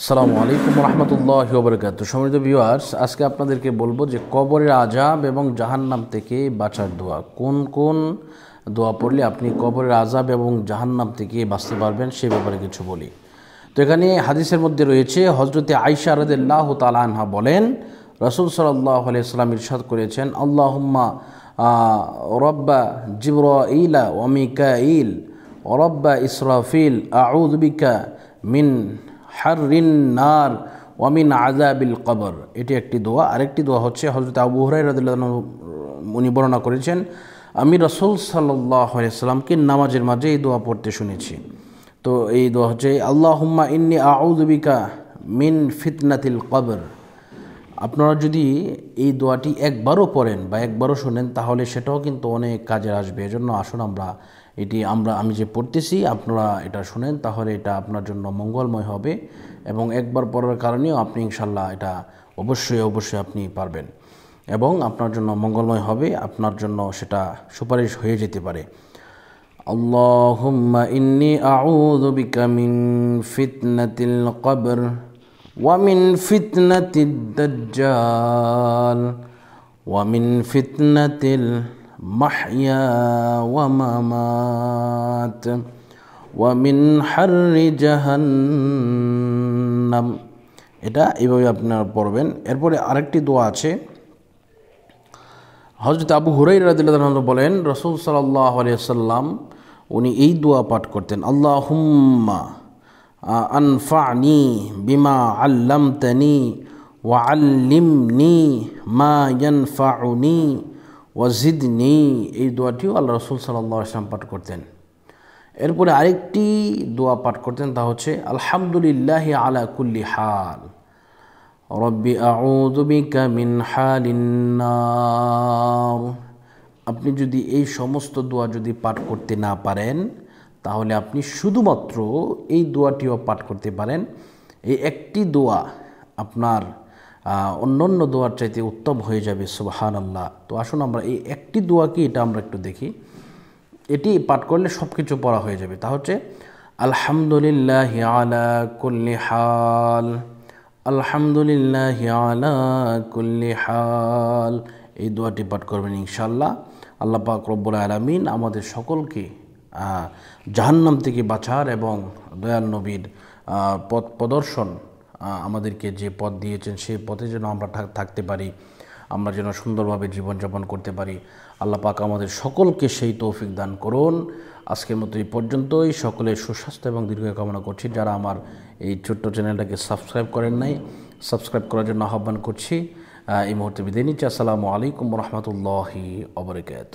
আসসালামু আলাইকুম রহমতুল্লাহ বরকাত সমৃদ্ধ ভিউয়ার্স আজকে আপনাদেরকে বলবো যে কবরের আজাব এবং জাহান্নাম থেকে বাঁচার দোয়া কোন কোন দোয়া পড়লে আপনি কবরের আজাব এবং জাহান্নাম থেকে বাঁচতে পারবেন সে ব্যাপারে কিছু বলি তো এখানে হাদিসের মধ্যে রয়েছে হজরতে আইসা রদুল্লাহ তালাহা বলেন রসুল সাল্লাহ আলিয়াল্লাম ইরশাদ করেছেন আল্লাহম্মা রব্বা জিবর ইলা ওমিকা ইল অরব্বা ইসরাফিল আউদ্বিকা মিন হার নার ওয়ামিন আজাবিল কবর এটি একটি দোয়া আরেকটি দোয়া হচ্ছে হজরত আবু হরাই উনি বর্ণনা করেছেন আমি রসুল সাল্লাহ সাল্লামকে নামাজের মাঝে এই দোয়া পড়তে শুনেছি তো এই দোয়া হচ্ছে আল্লাহ ইন্নি আউদিকা মিন ফিতনাতিল কবর আপনারা যদি এই দোয়াটি একবারও পড়েন বা একবারও শোনেন তাহলে সেটাও কিন্তু অনেক কাজে আসবে এজন্য আসুন আমরা এটি আমরা আমি যে পড়তেছি আপনারা এটা শোনেন তাহলে এটা আপনার জন্য মঙ্গলময় হবে এবং একবার পড়ার কারণেও আপনি ইনশাল্লাহ এটা অবশ্যই অবশ্যই আপনি পারবেন এবং আপনার জন্য মঙ্গলময় হবে আপনার জন্য সেটা সুপারিশ হয়ে যেতে পারে আল্লাহ ইন্নি أعوذ بك من فتنة ومن فتنة الدجال ومن فتنة المحيا وممات ومن حر جهنم এটা এভাবে আপনারা পড়বেন এরপরে আরেকটি দোয়া আছে হজরত আবু হুরাই রাদিল্লাহ বলেন রসুল সাল্লাহ আলিয়া সাল্লাম উনি এই দোয়া পাঠ করতেন আল্লাহ হুম্মা আনফানি বিমা আল্লাম তানি ওয়াল্লিমনি মা ইয়ানফাউনি ওয়াজিদনি এই দোয়াটিও আল্লাহ রসুল সাল্লাহ আসলাম পাঠ করতেন এরপরে আরেকটি দোয়া পাঠ করতেন তা হচ্ছে আলহামদুলিল্লাহ আলা কুল্লি হাল রব্বি আউদুবিকা মিন হালিন্নার আপনি যদি এই সমস্ত দোয়া যদি পাঠ করতে না পারেন তাহলে আপনি শুধুমাত্র এই দোয়াটিও পাঠ করতে পারেন এই একটি দোয়া আপনার অন্যান্য দোয়ার চাইতে উত্তম হয়ে যাবে সুবহান আল্লাহ তো আসুন আমরা এই একটি দোয়াকে এটা আমরা একটু দেখি এটি পাঠ করলে সব কিছু পড়া হয়ে যাবে তা হচ্ছে আলহামদুলিল্লাহ আলা কুল্লি হাল আলহামদুলিল্লাহ আলা কুল্লি হাল এই দোয়াটি পাঠ করবেন ইনশাল্লাহ আল্লাহ পাক রব্বুল আলমিন আমাদের সকলকে জাহান্নাম থেকে বাছার এবং দয়াল নবীর পথ প্রদর্শন আমাদেরকে যে পথ দিয়েছেন সেই পথে যেন আমরা থাকতে পারি আমরা যেন সুন্দরভাবে জীবনযাপন করতে পারি আল্লাহ পাক আমাদের সকলকে সেই তৌফিক দান করুন আজকের মতো এই পর্যন্তই সকলের সুস্বাস্থ্য এবং দীর্ঘ কামনা করছি যারা আমার এই ছোট্ট চ্যানেলটাকে সাবস্ক্রাইব করেন নাই সাবস্ক্রাইব করার জন্য আহ্বান করছি এই মুহূর্তে বিদায় নিচ্ছি আসসালামু আলাইকুম রহমতুল্লাহি অবরকাত